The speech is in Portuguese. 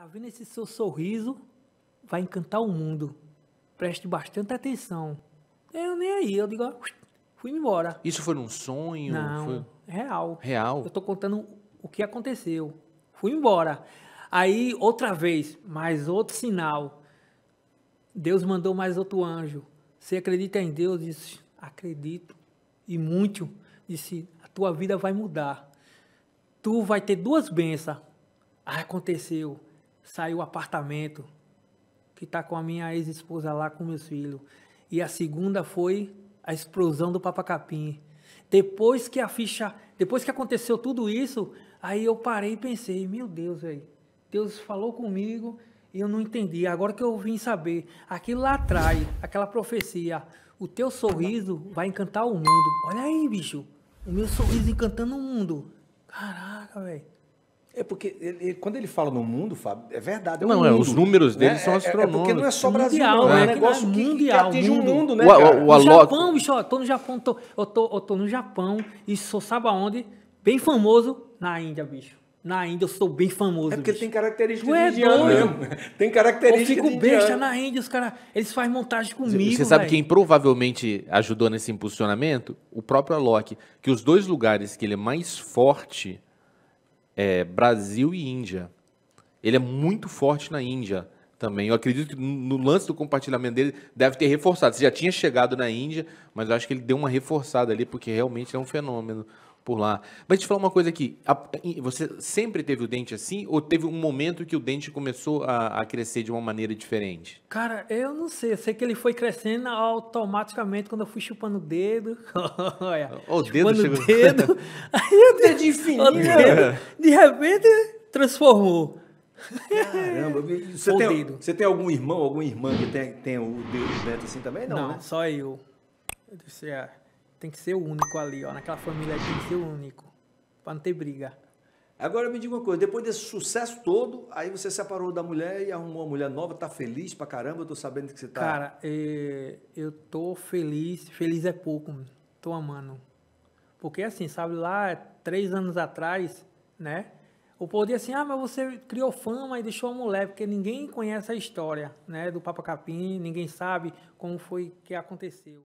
Tá vendo esse seu sorriso? Vai encantar o mundo. Preste bastante atenção. Eu nem aí, eu digo, fui embora. Isso foi um sonho? Não, foi... real. Real? Eu tô contando o que aconteceu. Fui embora. Aí, outra vez, mais outro sinal. Deus mandou mais outro anjo. Você acredita em Deus? Disse, acredito. E muito. Disse, a tua vida vai mudar. Tu vai ter duas bênçãos. aconteceu saiu o apartamento que está com a minha ex-esposa lá com meus filhos. E a segunda foi a explosão do Papacapim. Depois que a ficha, depois que aconteceu tudo isso, aí eu parei e pensei, meu Deus, velho, Deus falou comigo e eu não entendi. Agora que eu vim saber, aquilo lá atrás, aquela profecia, o teu sorriso vai encantar o mundo. Olha aí, bicho, o meu sorriso encantando o mundo. Caraca, velho. É porque ele, quando ele fala no mundo, Fábio, é verdade. É não, mundo, é, os números dele né? são astronômicos. É, é, é, porque não é só Brasil, mundial, não. É, é um né? negócio que, mundial, que, atinge mundo. o mundo, né? O, o, o, Japão, bicho, eu tô no Japão, tô, eu, tô, eu tô no Japão e sou sabe aonde? Bem famoso na Índia, bicho. Na Índia eu sou bem famoso. É porque bicho. tem característica é de indiano mesmo. Tem característica Eu fico besta na Índia, os caras, eles fazem montagem comigo, Você sabe véio. quem provavelmente ajudou nesse impulsionamento? O próprio Alok. Que os dois lugares que ele é mais forte é, Brasil e Índia. Ele é muito forte na Índia também. Eu acredito que no lance do compartilhamento dele deve ter reforçado. Você já tinha chegado na Índia, mas eu acho que ele deu uma reforçada ali, porque realmente é um fenômeno por lá. Mas te falar uma coisa aqui, você sempre teve o dente assim ou teve um momento que o dente começou a, a crescer de uma maneira diferente? Cara, eu não sei, eu sei que ele foi crescendo automaticamente quando eu fui chupando o dedo. Olha, o dedo chegou... o dedo, aí o dedo infinito. de repente transformou. Caramba, você tem, você tem, algum irmão, alguma irmã que tem, tem o dedo assim também? Não, não né? só eu. Ah, tem que ser o único ali, ó. Naquela família tem que ser o único. Pra não ter briga. Agora me diga uma coisa, depois desse sucesso todo, aí você separou da mulher e arrumou uma mulher nova, tá feliz pra caramba, eu tô sabendo que você tá. Cara, é, eu tô feliz, feliz é pouco, tô amando. Porque assim, sabe, lá três anos atrás, né? O poder assim, ah, mas você criou fama e deixou a mulher, porque ninguém conhece a história, né, do Papa Capim, ninguém sabe como foi que aconteceu.